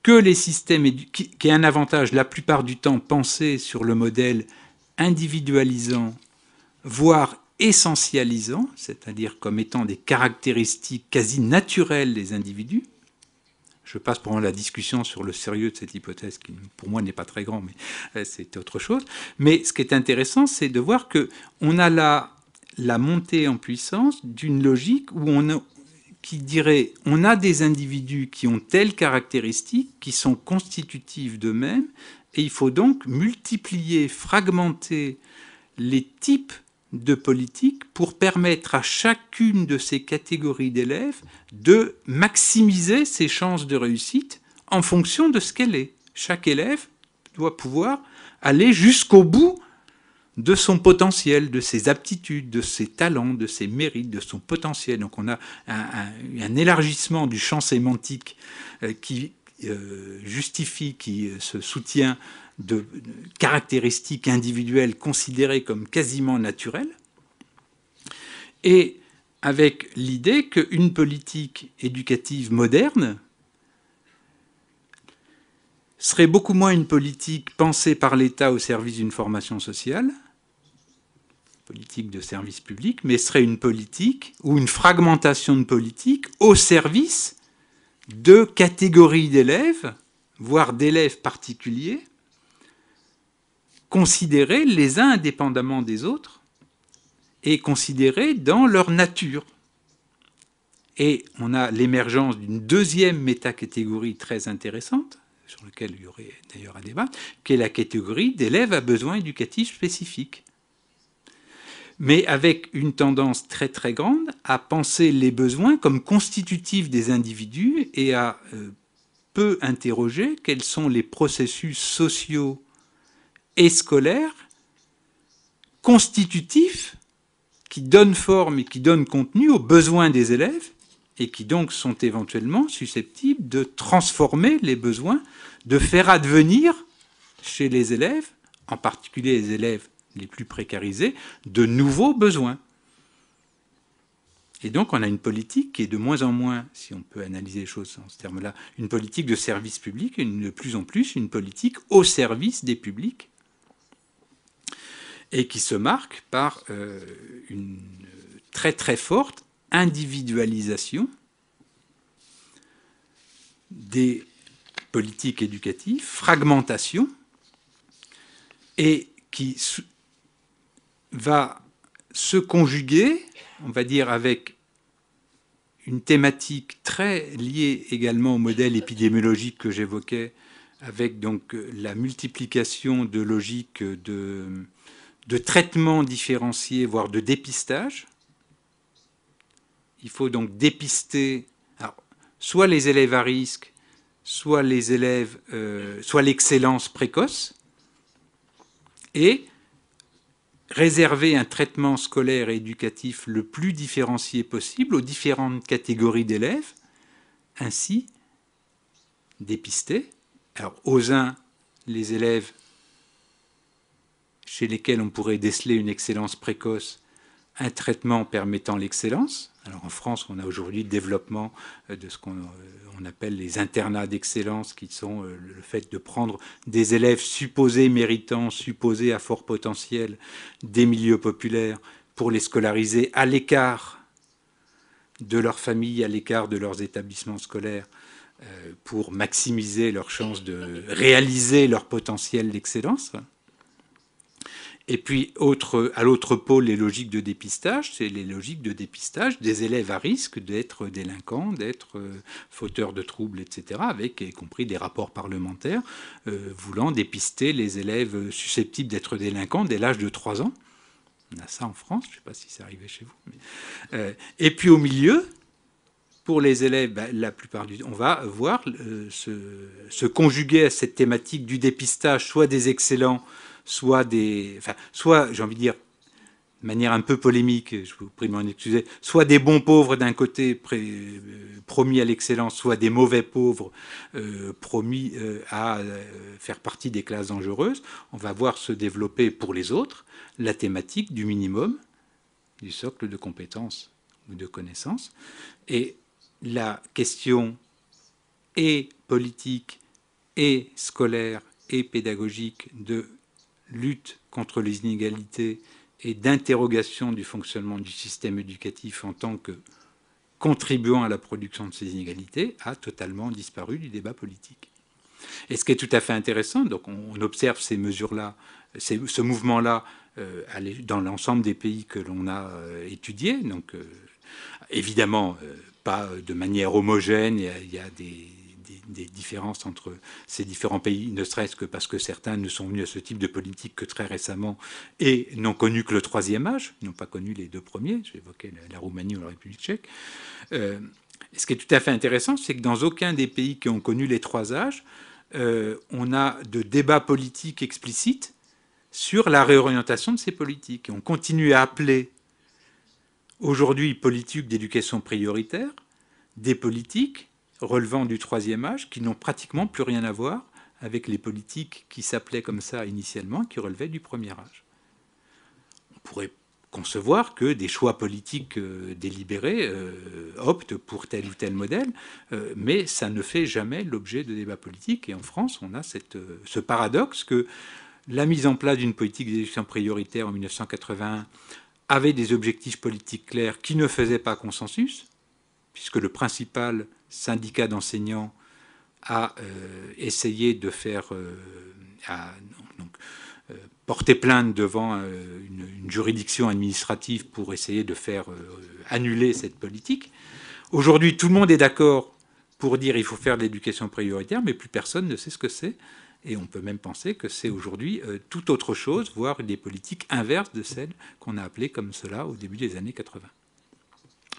que les systèmes, qui, est un avantage la plupart du temps pensé sur le modèle individualisant, voire essentialisant, c'est-à-dire comme étant des caractéristiques quasi naturelles des individus. Je passe pendant la discussion sur le sérieux de cette hypothèse, qui pour moi n'est pas très grand, mais euh, c'est autre chose. Mais ce qui est intéressant, c'est de voir que on a là la montée en puissance d'une logique où on qui dirait on a des individus qui ont telles caractéristiques, qui sont constitutives d'eux-mêmes, et il faut donc multiplier, fragmenter les types de politiques pour permettre à chacune de ces catégories d'élèves de maximiser ses chances de réussite en fonction de ce qu'elle est. Chaque élève doit pouvoir aller jusqu'au bout de son potentiel, de ses aptitudes, de ses talents, de ses mérites, de son potentiel. Donc on a un, élargissement du champ sémantique euh, qui euh, justifie, qui euh, se soutient de, de caractéristiques individuelles considérées comme quasiment naturelles, et avec l'idée qu'une politique éducative moderne, serait beaucoup moins une politique pensée par l'État au service d'une formation sociale, politique de service public, mais serait une politique ou une fragmentation de politique au service de catégories d'élèves, voire d'élèves particuliers, considérés les uns indépendamment des autres et considérés dans leur nature. Et on a l'émergence d'une deuxième métacatégorie très intéressante, sur laquelle il y aurait d'ailleurs un débat, qui est la catégorie d'élèves à besoins éducatifs spécifiques mais avec une tendance très très grande à penser les besoins comme constitutifs des individus et à euh, peu interroger quels sont les processus sociaux et scolaires constitutifs qui donnent forme et qui donnent contenu aux besoins des élèves et qui donc sont éventuellement susceptibles de transformer les besoins, de faire advenir chez les élèves, en particulier les élèves les plus précarisés, de nouveaux besoins. Et donc on a une politique qui est de moins en moins, si on peut analyser les choses en ce terme-là, une politique de service public et de plus en plus une politique au service des publics et qui se marque par euh, une très très forte individualisation des politiques éducatives, fragmentation, et qui va se conjuguer, on va dire, avec une thématique très liée également au modèle épidémiologique que j'évoquais, avec donc la multiplication de logiques de, de traitement différenciés, voire de dépistage. Il faut donc dépister soit les élèves à risque, soit les élèves, euh, soit l'excellence précoce, et réserver un traitement scolaire et éducatif le plus différencié possible aux différentes catégories d'élèves, ainsi dépister. aux uns, les élèves chez lesquels on pourrait déceler une excellence précoce un traitement permettant l'excellence. Alors en France, on a aujourd'hui le développement euh, de ce qu'on euh, appelle les internats d'excellence, qui sont euh, le fait de prendre des élèves supposés méritants, supposés à fort potentiel des milieux populaires, pour les scolariser à l'écart de leur famille, à l'écart de leurs établissements scolaires, pour maximiser leurs chances de réaliser leur potentiel d'excellence. Et puis, à l'autre pôle, les logiques de dépistage, c'est les logiques de dépistage des élèves à risque d'être délinquants, d'être euh, fauteurs de troubles, etc., avec y compris des rapports parlementaires euh, voulant dépister les élèves susceptibles d'être délinquants dès l'âge de 3 ans. On a ça en France, je ne sais pas si c'est arrivé chez vous. Euh, et puis au milieu, pour les élèves, ben, la plupart du on va voir se conjuguer à cette thématique du dépistage, soit des excellents, soit des, enfin, soit, j'ai envie de dire, de manière un peu polémique, je vous prie de m'en excuser, soit des bons pauvres d'un côté euh, promis à l'excellence, soit des mauvais pauvres euh, promis euh, à faire partie des classes dangereuses, on va voir se développer pour les autres la thématique du minimum, du socle de compétences ou de connaissances. Et la question est politique et scolaire et pédagogique de lutte contre les inégalités et d'interrogation du fonctionnement du système éducatif en tant que contribuant à la production de ces inégalités a totalement disparu du débat politique. Et ce qui est tout à fait intéressant, donc on observe ces mesures-là, ce mouvement-là euh, dans l'ensemble des pays que l'on a euh, étudiés, donc euh, évidemment pas de manière homogène, il y a des des différences entre ces différents pays, ne serait-ce que parce que certains ne sont venus à ce type de politique que très récemment et n'ont connu que le troisième âge, n'ont pas connu les deux premiers, évoqué la Roumanie ou la République tchèque. Euh, ce qui est tout à fait intéressant, c'est que dans aucun des pays qui ont connu les trois âges, euh, on a de débats politiques explicites sur la réorientation de ces politiques. On continue à appeler aujourd'hui politique d'éducation prioritaire des politiques relevant du troisième âge qui n'ont pratiquement plus rien à voir avec les politiques qui s'appelaient comme ça initialement, qui relevaient du premier âge. On pourrait concevoir que des choix politiques euh, délibérés euh, optent pour tel ou tel modèle, euh, mais ça ne fait jamais l'objet de débats politiques. Et en France, on a cette, ce paradoxe que la mise en place d'une politique d'élection prioritaire en 1981 avait des objectifs politiques clairs qui ne faisaient pas consensus, puisque le principal syndicat d'enseignants a euh, essayé de faire, euh, euh, porter plainte devant une, juridiction administrative pour essayer de faire annuler cette politique. Aujourd'hui, tout le monde est d'accord pour dire il faut faire l'éducation prioritaire, mais plus personne ne sait ce que c'est. Et on peut même penser que c'est aujourd'hui tout autre chose, voire des politiques inverses de celles qu'on a appelées comme cela au début des années 80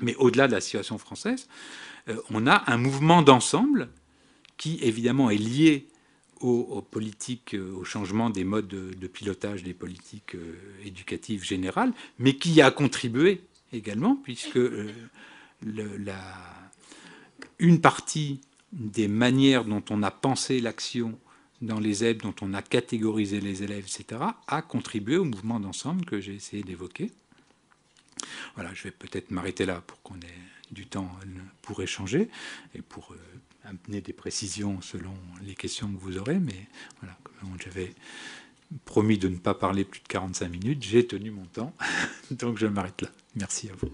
mais au-delà de la situation française, euh, on a un mouvement d'ensemble qui, évidemment, est lié aux, politiques, euh, au changement des modes de, pilotage des politiques euh, éducatives générales, mais qui a contribué également, puisque une partie des manières dont on a pensé l'action dans les aides, dont on a catégorisé les élèves, etc., a contribué au mouvement d'ensemble que j'ai essayé d'évoquer. Voilà, je vais peut-être m'arrêter là pour qu'on ait du temps pour échanger et pour euh, amener des précisions selon les questions que vous aurez. Mais voilà, comme j'avais promis de ne pas parler plus de 45 minutes, j'ai tenu mon temps, <laughs> donc je m'arrête là. Merci à vous.